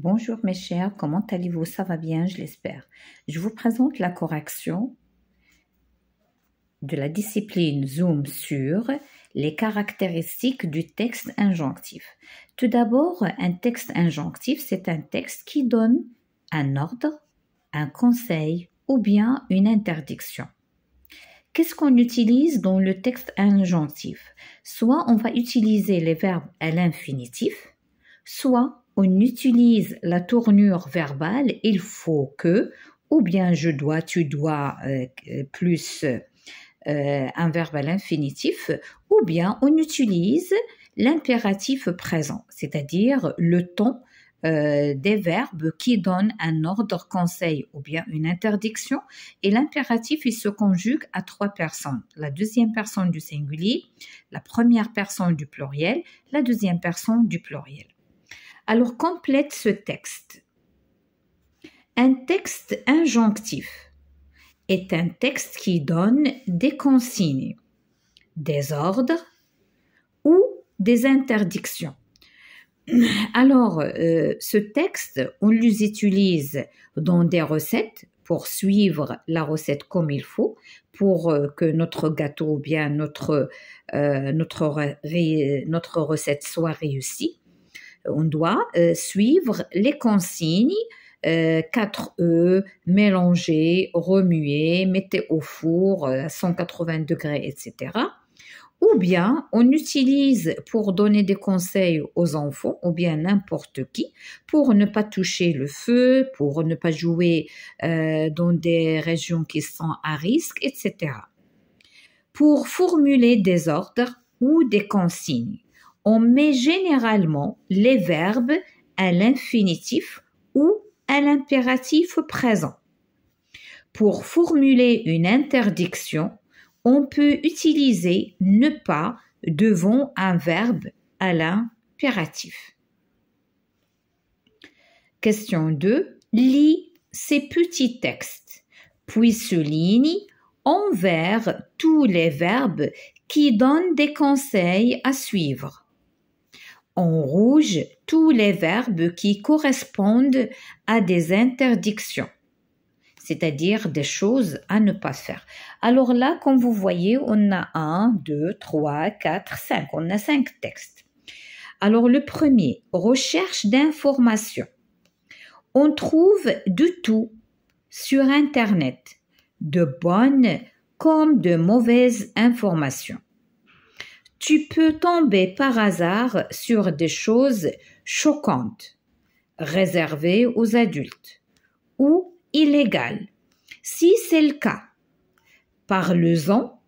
Bonjour mes chers, comment allez-vous Ça va bien, je l'espère. Je vous présente la correction de la discipline Zoom sur les caractéristiques du texte injonctif. Tout d'abord, un texte injonctif, c'est un texte qui donne un ordre, un conseil ou bien une interdiction. Qu'est-ce qu'on utilise dans le texte injonctif Soit on va utiliser les verbes à l'infinitif, soit on utilise la tournure verbale il faut que, ou bien je dois, tu dois euh, plus euh, un verbe à l'infinitif, ou bien on utilise l'impératif présent, c'est-à-dire le ton euh, des verbes qui donnent un ordre conseil ou bien une interdiction et l'impératif il se conjugue à trois personnes la deuxième personne du singulier la première personne du pluriel la deuxième personne du pluriel alors complète ce texte. Un texte injonctif est un texte qui donne des consignes, des ordres ou des interdictions. Alors, euh, ce texte, on l'utilise dans des recettes pour suivre la recette comme il faut, pour euh, que notre gâteau ou bien notre, euh, notre, notre recette soit réussie. Euh, on doit euh, suivre les consignes 4 euh, e mélanger, remuer, mettre au four à 180 degrés, etc. Ou bien on utilise pour donner des conseils aux enfants, ou bien n'importe qui, pour ne pas toucher le feu, pour ne pas jouer dans des régions qui sont à risque, etc. Pour formuler des ordres ou des consignes on met généralement les verbes à l'infinitif ou à l'impératif présent. Pour formuler une interdiction, on peut utiliser ne pas devant un verbe à l'impératif. Question 2. Lis ces petits textes, puis souligne envers tous les verbes qui donnent des conseils à suivre en rouge tous les verbes qui correspondent à des interdictions, c'est-à-dire des choses à ne pas faire. Alors là, comme vous voyez, on a un, deux, trois, quatre, cinq. On a cinq textes. Alors le premier, recherche d'informations. On trouve du tout sur Internet, de bonnes comme de mauvaises informations tu peux tomber par hasard sur des choses choquantes, réservées aux adultes, ou illégales. Si c'est le cas, parle-en.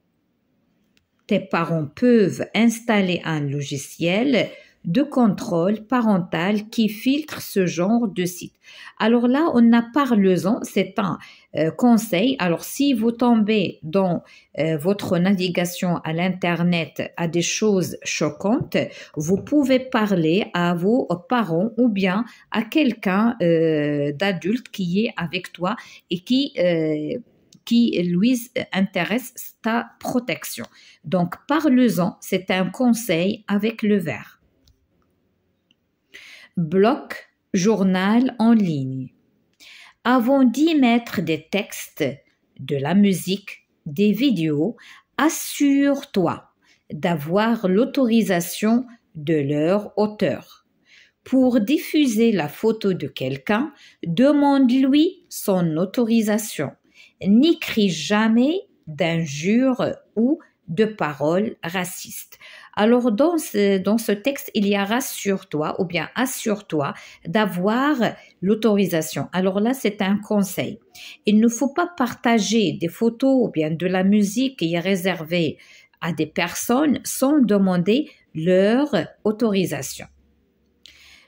Tes parents peuvent installer un logiciel de contrôle parental qui filtre ce genre de site. Alors là, on a parlez-en, c'est un euh, conseil. Alors si vous tombez dans euh, votre navigation à l'Internet à des choses choquantes, vous pouvez parler à vos parents ou bien à quelqu'un euh, d'adulte qui est avec toi et qui qui, lui, intéresse ta protection. Donc, parle-en, c'est un conseil avec le verre bloc journal en ligne. Avant d'y mettre des textes, de la musique, des vidéos, assure-toi d'avoir l'autorisation de leur auteur. Pour diffuser la photo de quelqu'un, demande-lui son autorisation. N'écris jamais d'injures ou de paroles racistes. Alors dans ce, texte, il y a rassure-toi ou bien assure-toi d'avoir l'autorisation. Alors là, c'est un conseil. Il ne faut pas partager des photos ou bien de la musique qui est réservée à des personnes sans demander leur autorisation.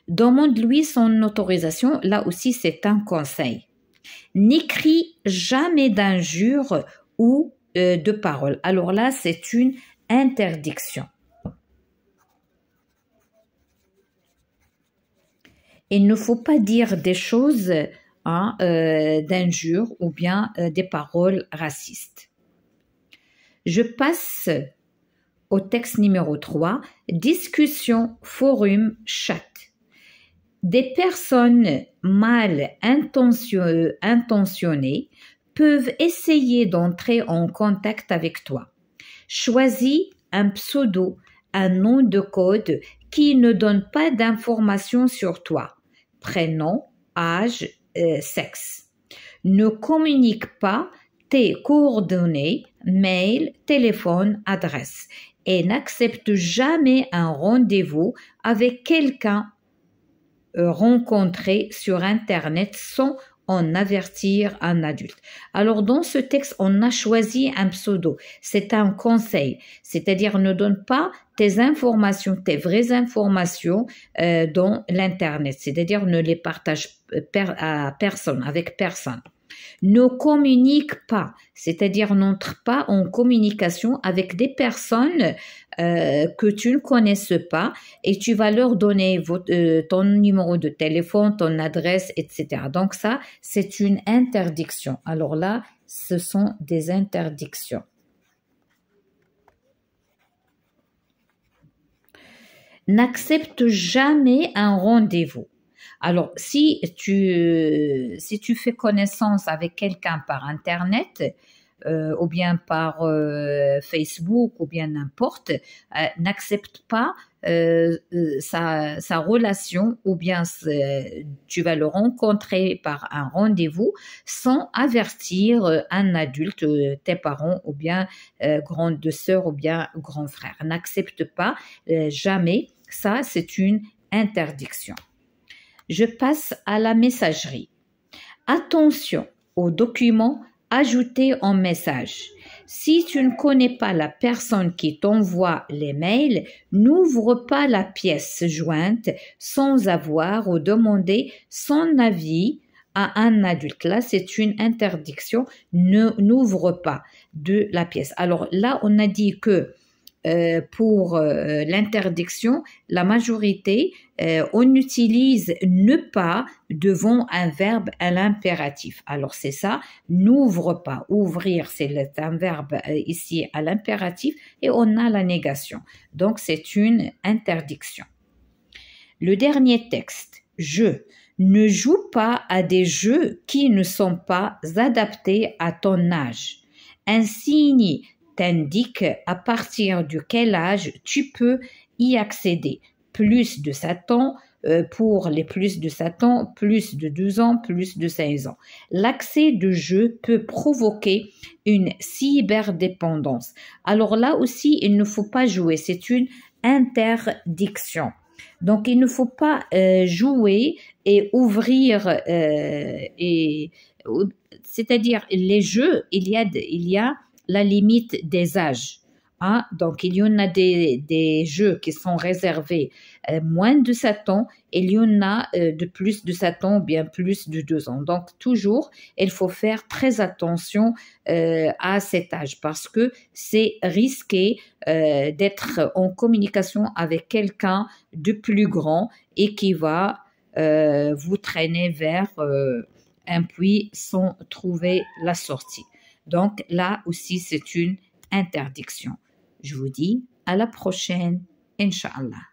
Demande-lui son autorisation, là aussi c'est un conseil. N'écris jamais d'injures ou euh, de paroles. Alors là, c'est une interdiction. Il ne faut pas dire des choses hein, euh, d'injures ou bien euh, des paroles racistes. Je passe au texte numéro 3, discussion, forum, chat. Des personnes mal intentionnées peuvent essayer d'entrer en contact avec toi. Choisis un pseudo, un nom de code qui ne donne pas d'informations sur toi prénom, âge, euh, sexe. Ne communique pas tes coordonnées, mail, téléphone, adresse et n'accepte jamais un rendez-vous avec quelqu'un euh, rencontré sur Internet sans en avertir un adulte. Alors dans ce texte, on a choisi un pseudo. C'est un conseil, c'est-à-dire ne donne pas tes informations, tes vraies informations euh, dans l'Internet, c'est-à-dire ne les partage euh, à personne, avec personne ne communique pas, c'est-à-dire n'entre pas en communication avec des personnes euh, que tu ne connaisses pas et tu vas leur donner euh, ton numéro de téléphone, ton adresse, etc. Donc ça, c'est une interdiction. Alors là, ce sont des interdictions. N'accepte jamais un rendez-vous. Alors, si tu, si tu fais connaissance avec quelqu'un par Internet, euh, ou bien par euh, Facebook ou bien n'importe, euh, n'accepte pas sa, sa, relation ou bien tu vas le rencontrer par un rendez-vous sans avertir un adulte, tes parents ou bien grande sœur ou bien grand frère. N'accepte pas jamais, ça c'est une interdiction je passe à la messagerie. Attention aux documents ajoutés en message. Si tu ne connais pas la personne qui t'envoie les mails, n'ouvre pas la pièce jointe sans avoir ou demander son avis à un adulte. Là, c'est une interdiction. Ne n'ouvre pas de la pièce. Alors là, on a dit que euh, pour euh, l'interdiction, la majorité, euh, on utilise ne pas devant un verbe à l'impératif. Alors c'est ça, n'ouvre pas. Ouvrir, c'est un verbe ici à l'impératif et on a la négation. Donc c'est une interdiction. Le dernier texte, je ne joue pas à des jeux qui ne sont pas adaptés à ton âge. Un signe indique à partir de quel âge tu peux y accéder. Plus de 7 ans, euh, pour les plus de 7 ans, plus de 12 ans, plus de 16 ans. L'accès de jeu peut provoquer une cyberdépendance. Alors là aussi, il ne faut pas jouer, c'est une interdiction. Donc il ne faut pas euh, jouer et ouvrir euh, et c'est-à-dire les jeux, il y a il y a la limite des âges. Hein. Donc, il y en a des, jeux qui sont réservés euh, moins de 7 ans et il y en a euh, de plus de 7 ans ou bien plus de 2 ans. Donc, toujours, il faut faire très attention euh, à cet âge parce que c'est risqué d'être en communication avec quelqu'un de plus grand et qui va vous traîner vers un puits sans trouver la sortie. Donc là aussi, c'est une interdiction. Je vous dis à la prochaine, inshallah.